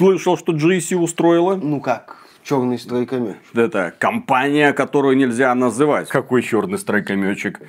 Слышал, что GC устроила? Ну как, черный стройкомет. Это компания, которую нельзя называть. Какой черный стройкометчик?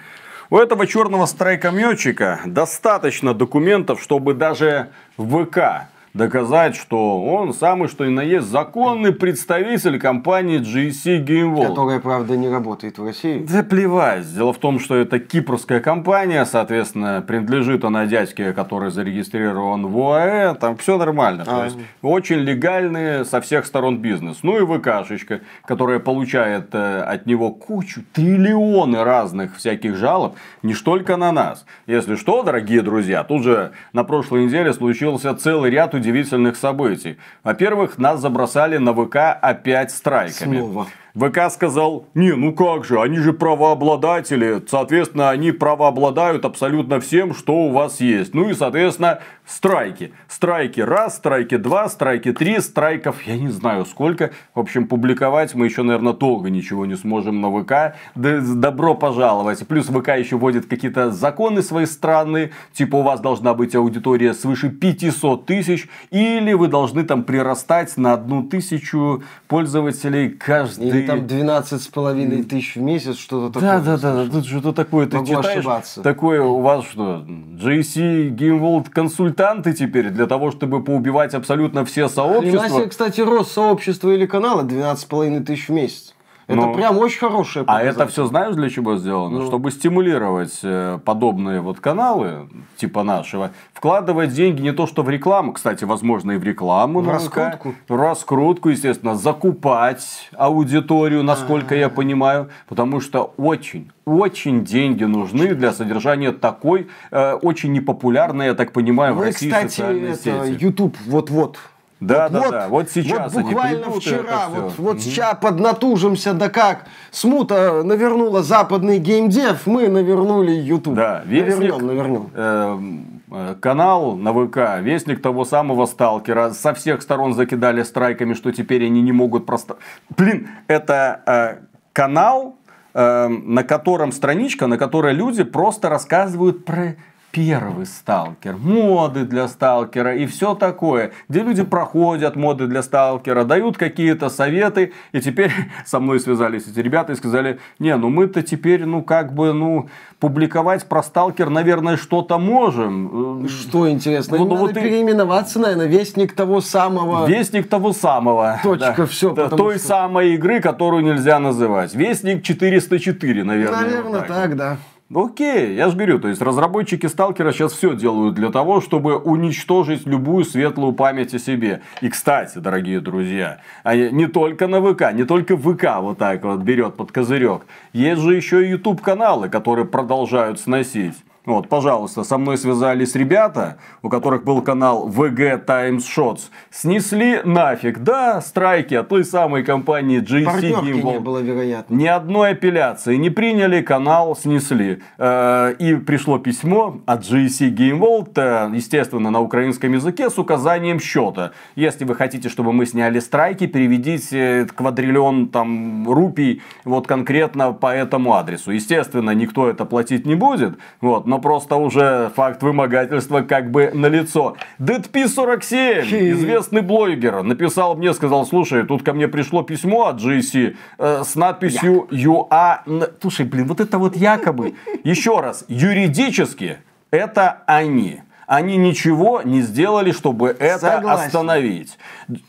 У этого черного страйкометчика достаточно документов, чтобы даже ВК доказать, что он самый что ни на есть законный представитель компании GC Game World. Которая, правда, не работает в России. Да плевать. Дело в том, что это кипрская компания, соответственно, принадлежит она дядьке, который зарегистрирован в ОАЭ, там все нормально. А. То есть, очень легальный со всех сторон бизнес. Ну и ВКшечка, которая получает э, от него кучу, триллионы разных всяких жалоб, не только на нас. Если что, дорогие друзья, тут же на прошлой неделе случился целый ряд удивительных событий. Во-первых, нас забросали на ВК опять страйками. Снова. ВК сказал, не, ну как же, они же правообладатели, соответственно, они правообладают абсолютно всем, что у вас есть. Ну и, соответственно, страйки. Страйки раз, страйки два, страйки три, страйков я не знаю сколько. В общем, публиковать мы еще, наверное, долго ничего не сможем на ВК. добро пожаловать. Плюс ВК еще вводит какие-то законы свои странные, типа у вас должна быть аудитория свыше 500 тысяч, или вы должны там прирастать на одну тысячу пользователей каждый и... там 12 с половиной тысяч в месяц, что-то такое. Да, да, да, тут что-то такое. Ты Могу читаешь, ошибаться. такое у вас что, Game World консультанты теперь для того, чтобы поубивать абсолютно все сообщества? Хрена себе, кстати, рост сообщества или канала 12 с половиной тысяч в месяц. Это прям очень хорошее А это все знаешь, для чего сделано? Ну. Чтобы стимулировать э, подобные вот каналы, типа нашего, вкладывать деньги не то что в рекламу, кстати, возможно и в рекламу. В ну, раскрутку. В раскрутку, естественно, закупать аудиторию, насколько А-а-а. я а. понимаю, потому что очень, очень деньги нужны для содержания такой, э, очень непопулярной, я так понимаю, ну, в России кстати, социальной это сети. YouTube вот-вот да, вот, да, вот, да. Вот сейчас вот буквально они придут, вчера, вот, вот угу. сейчас поднатужимся, да как. Смута навернула западный геймдев, мы навернули YouTube. Да, вестник, навернем, навернем. Эм, э, канал на ВК, вестник того самого сталкера, со всех сторон закидали страйками, что теперь они не могут просто... Блин, это э, канал, э, на котором страничка, на которой люди просто рассказывают про первый сталкер, моды для сталкера и все такое, где люди проходят моды для сталкера, дают какие-то советы, и теперь со мной связались эти ребята и сказали, не, ну мы-то теперь, ну как бы, ну, публиковать про сталкер, наверное, что-то можем. Э, что интересно, ну, ну вот и... переименоваться, наверное, вестник того самого. Вестник того самого. Точка, да. все. Да, той что... самой игры, которую нельзя называть. Вестник 404, наверное. Наверное, вот так, так да. Ну окей, я же говорю, то есть разработчики Сталкера сейчас все делают для того, чтобы уничтожить любую светлую память о себе. И кстати, дорогие друзья, они а не только на ВК, не только ВК вот так вот берет под козырек. Есть же еще и YouTube каналы, которые продолжают сносить. Вот, пожалуйста, со мной связались ребята, у которых был канал VG Times Shots. Снесли нафиг, да, страйки от той самой компании GC Партнерки Gimbal. не было, вероятно. Ни одной апелляции не приняли, канал снесли. Э, и пришло письмо от GC Gimbal, э, естественно, на украинском языке, с указанием счета. Если вы хотите, чтобы мы сняли страйки, переведите э, квадриллион там рупий вот конкретно по этому адресу. Естественно, никто это платить не будет. Вот, но просто уже факт вымогательства как бы налицо. Дэдпи47, известный блогер, написал мне, сказал, слушай, тут ко мне пришло письмо от GC э, с надписью UA... Слушай, блин, вот это вот якобы. Еще раз, юридически это они. Они ничего не сделали, чтобы это Согласен. остановить.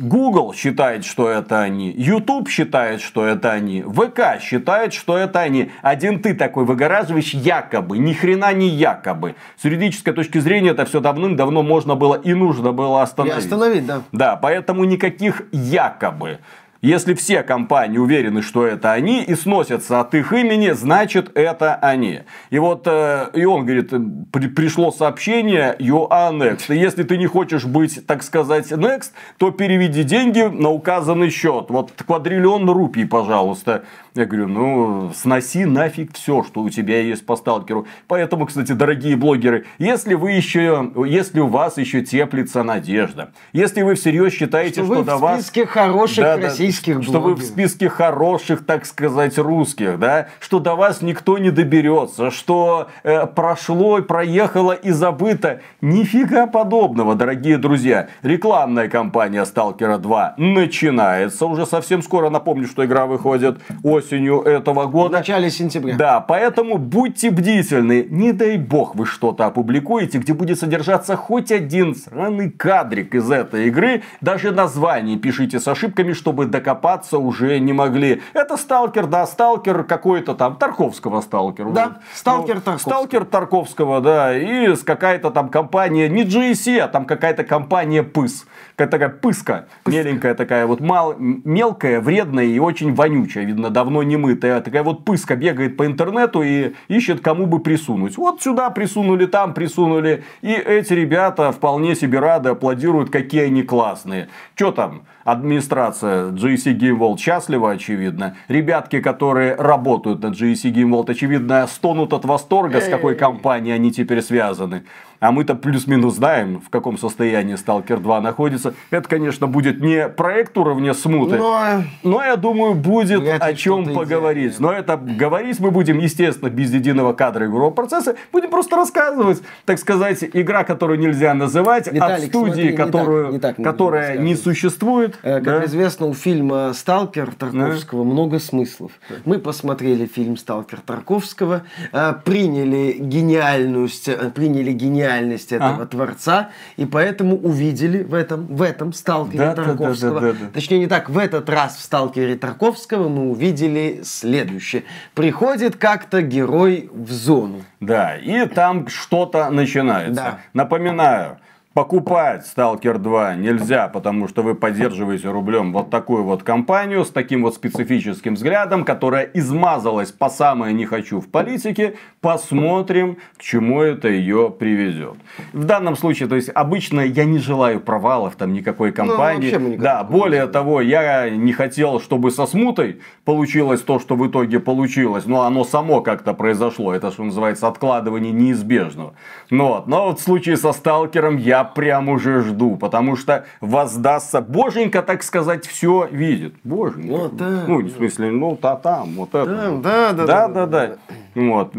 Google считает, что это они. YouTube считает, что это они. ВК считает, что это они. Один ты такой выгораживаешь якобы. Ни хрена не якобы. С юридической точки зрения это все давным-давно можно было и нужно было остановить. И остановить, да. Да, поэтому никаких якобы. Если все компании уверены, что это они, и сносятся от их имени, значит это они. И вот, э, и он говорит, при, пришло сообщение, you are next. И если ты не хочешь быть, так сказать, next, то переведи деньги на указанный счет. Вот квадриллион рупий, пожалуйста. Я говорю, ну, сноси нафиг все, что у тебя есть по сталкеру. Поэтому, кстати, дорогие блогеры, если вы еще, если у вас еще теплится надежда, если вы всерьез считаете, что, что до вас... в списке хороших да, российских да, Что вы в списке хороших, так сказать, русских, да, что до вас никто не доберется, что э, прошло, проехало и забыто. Нифига подобного, дорогие друзья. Рекламная кампания Сталкера 2 начинается уже совсем скоро. Напомню, что игра выходит осенью осенью этого года. В начале сентября. Да, поэтому будьте бдительны. Не дай бог вы что-то опубликуете, где будет содержаться хоть один сраный кадрик из этой игры. Даже название пишите с ошибками, чтобы докопаться уже не могли. Это сталкер, да, сталкер какой-то там, Тарковского сталкер. Да, вот. сталкер ну, Тарковского. Сталкер Тарковского, да, и с какая-то там компания, не GSC, e, а там какая-то компания ПЫС. Какая-то такая пыска, пыска, меленькая такая вот, мал, мелкая, вредная и очень вонючая, видно, давно давно не мытая, такая вот пыска бегает по интернету и ищет, кому бы присунуть. Вот сюда присунули, там присунули. И эти ребята вполне себе рады, аплодируют, какие они классные. Что там? администрация GSC e Game World счастлива, очевидно. Ребятки, которые работают на GSC e Game World, очевидно, стонут от восторга, с какой компанией они теперь связаны. А мы-то плюс-минус знаем, в каком состоянии Stalker 2 находится. Это, конечно, будет не проект уровня смуты, но, но я думаю, будет Вряд о чем поговорить. Идеально. Но это говорить мы будем, естественно, без единого кадра игрового процесса. Будем просто рассказывать, так сказать, игра, которую нельзя называть, а Виталик, от студии, смотри, которую, не так, не так, не которая не существует сюжет. Э, как да? известно, у фильма «Сталкер» Тарковского да? много смыслов. Да. Мы посмотрели фильм «Сталкер» Тарковского, э, э, приняли, гениальность, приняли а. гениальность этого а? творца, и поэтому увидели в этом, в этом «Сталкере» да, Тарковского. Да, да, да, да, да. Точнее, не так, в этот раз в «Сталкере» Тарковского мы увидели следующее. Приходит как-то герой в зону. Да, и там что-то начинается. Да. Напоминаю, Покупать Stalker 2 нельзя, потому что вы поддерживаете рублем вот такую вот компанию с таким вот специфическим взглядом, которая измазалась по самое не хочу в политике. Посмотрим, к чему это ее приведет. В данном случае, то есть обычно я не желаю провалов там никакой ну, компании. Ну, да, более того, я не хотел, чтобы со смутой получилось то, что в итоге получилось. Но оно само как-то произошло. Это, что называется, откладывание неизбежного. Но, но вот в случае со Сталкером я прям уже жду, потому что воздастся, боженька, так сказать, все видит. Боженька. Вот, да. Ну, в смысле, ну, та там, вот это. Да, да, да. Да, да, да. да. Вот.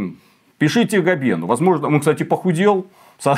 Пишите Габену. Возможно, он, кстати, похудел. Со-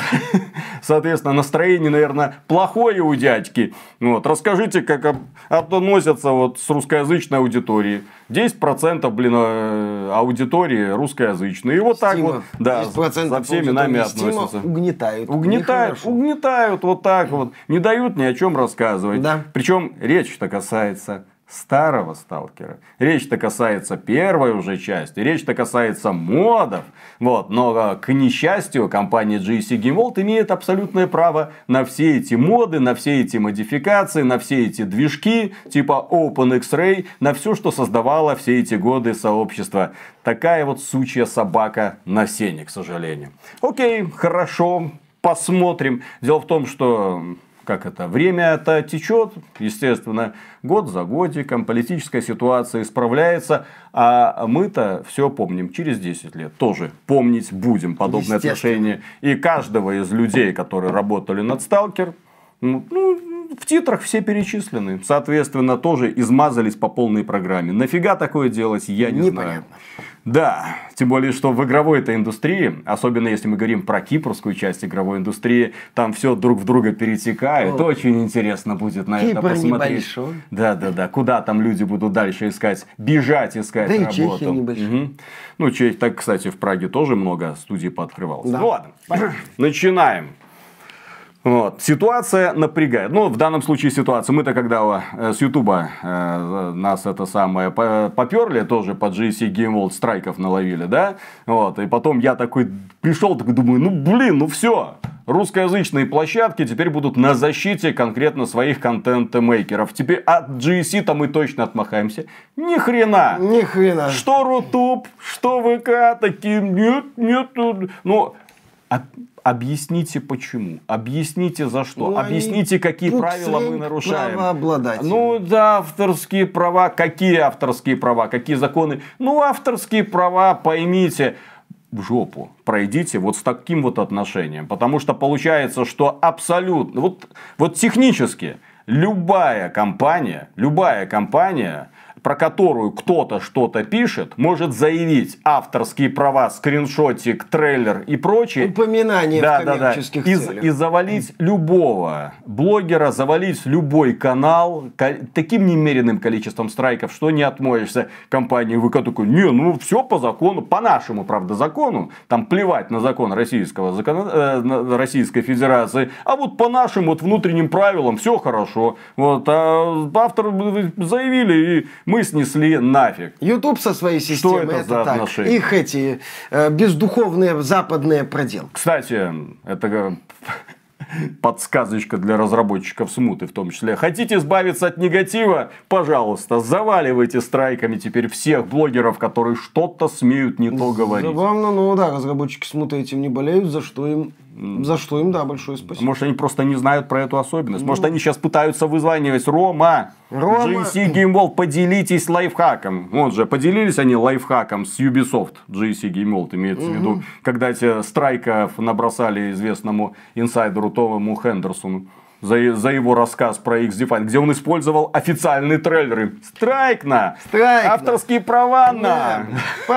соответственно, настроение, наверное, плохое у дядьки. Вот. Расскажите, как относятся вот с русскоязычной аудиторией. 10% блин, э, аудитории русскоязычные. И вот Стима. так вот да, со всеми нами относятся. Угнетают. Угнетают, угнетают вот так вот. Не дают ни о чем рассказывать. Да. Причем речь-то касается старого сталкера. Речь-то касается первой уже части, речь-то касается модов. Вот, но, а, к несчастью, компания GSC Game World имеет абсолютное право на все эти моды, на все эти модификации, на все эти движки, типа OpenX-Ray, на все, что создавало все эти годы сообщество. Такая вот сучья собака на сене, к сожалению. Окей, хорошо, посмотрим. Дело в том, что как это, время это течет, естественно, год за годиком, политическая ситуация исправляется, а мы-то все помним, через 10 лет тоже помнить будем подобные отношения. И каждого из людей, которые работали над «Сталкер», ну, ну, в титрах все перечислены. Соответственно, тоже измазались по полной программе. Нафига такое делать, я не Непонятно. знаю. Да, тем более, что в игровой этой индустрии, особенно если мы говорим про кипрскую часть игровой индустрии, там все друг в друга перетекает. О. Очень интересно будет на Кипр это посмотреть. Небольшой. Да, да, да. Куда там люди будут дальше искать, бежать искать да работу. Да и Чехия небольшая. Угу. Ну, Чехия, так, кстати, в Праге тоже много студий пооткрывалось. Да. Ну ладно, начинаем. Вот. Ситуация напрягает. Ну, в данном случае ситуация. Мы-то когда э, с Ютуба э, нас это самое поперли, тоже под GSC Game World страйков наловили, да? Вот. И потом я такой пришел, так думаю, ну блин, ну все. Русскоязычные площадки теперь будут на защите конкретно своих контент-мейкеров. Теперь от GSC-то мы точно отмахаемся. Ни хрена. Ни хрена. Что Рутуб, что ВК, такие, нет, нет, ну, Объясните почему, объясните за что, ну, объясните какие правила мы нарушаем. Ну да, авторские права, какие авторские права, какие законы. Ну авторские права, поймите, в жопу пройдите вот с таким вот отношением. Потому что получается, что абсолютно, вот, вот технически любая компания, любая компания про которую кто-то что-то пишет, может заявить авторские права, скриншотик, трейлер и прочее. Упоминание да, в коммерческих да, да. Целях. И, и завалить любого блогера, завалить любой канал таким немеренным количеством страйков, что не отмоешься компании ВК такой, не, ну все по закону, по нашему, правда, закону, там плевать на закон российского закон, э, Российской Федерации, а вот по нашим вот внутренним правилам все хорошо. Вот, а автор э, заявили и мы снесли нафиг. YouTube со своей системой. Что это, это за так. отношения? Их эти э, бездуховные западные проделки. Кстати, это подсказочка для разработчиков смуты в том числе. Хотите избавиться от негатива? Пожалуйста, заваливайте страйками теперь всех блогеров, которые что-то смеют не то говорить. Забавно, ну, ну да, разработчики смуты этим не болеют, за что им за что им, да, большое спасибо. Может, они просто не знают про эту особенность. Ну. Может, они сейчас пытаются вызванивать Рома, Рома. GC Game World, поделитесь лайфхаком. Вот же, поделились они лайфхаком с Ubisoft, GC Game World имеется угу. в виду, когда эти страйков набросали известному инсайдеру Тому Хендерсону за, за его рассказ про X-Define, где он использовал официальные трейлеры. Страйк на! Страйк Авторские права на! Да.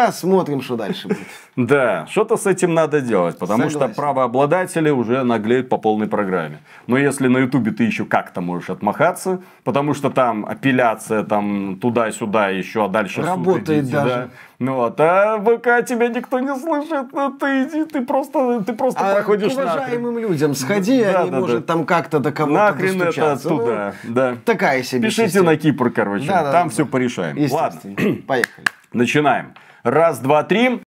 Посмотрим, что дальше будет. Да, что-то с этим надо делать, потому Согласен. что правообладатели уже наглеют по полной программе. Но если на Ютубе ты еще как-то можешь отмахаться, потому что там апелляция, там туда-сюда еще, а дальше Работает идите, даже. Да? Ну вот, а ВК тебя никто не слышит, ну ты иди, ты просто, ты просто а проходишь к уважаемым нахрен. людям сходи, да, они, да, может, да. там как-то до кого-то Нахрен это туда, ну, да. Такая себе Пишите система. на Кипр, короче, да, там да, все порешаем. Ладно, поехали. Начинаем. Раз, два, три.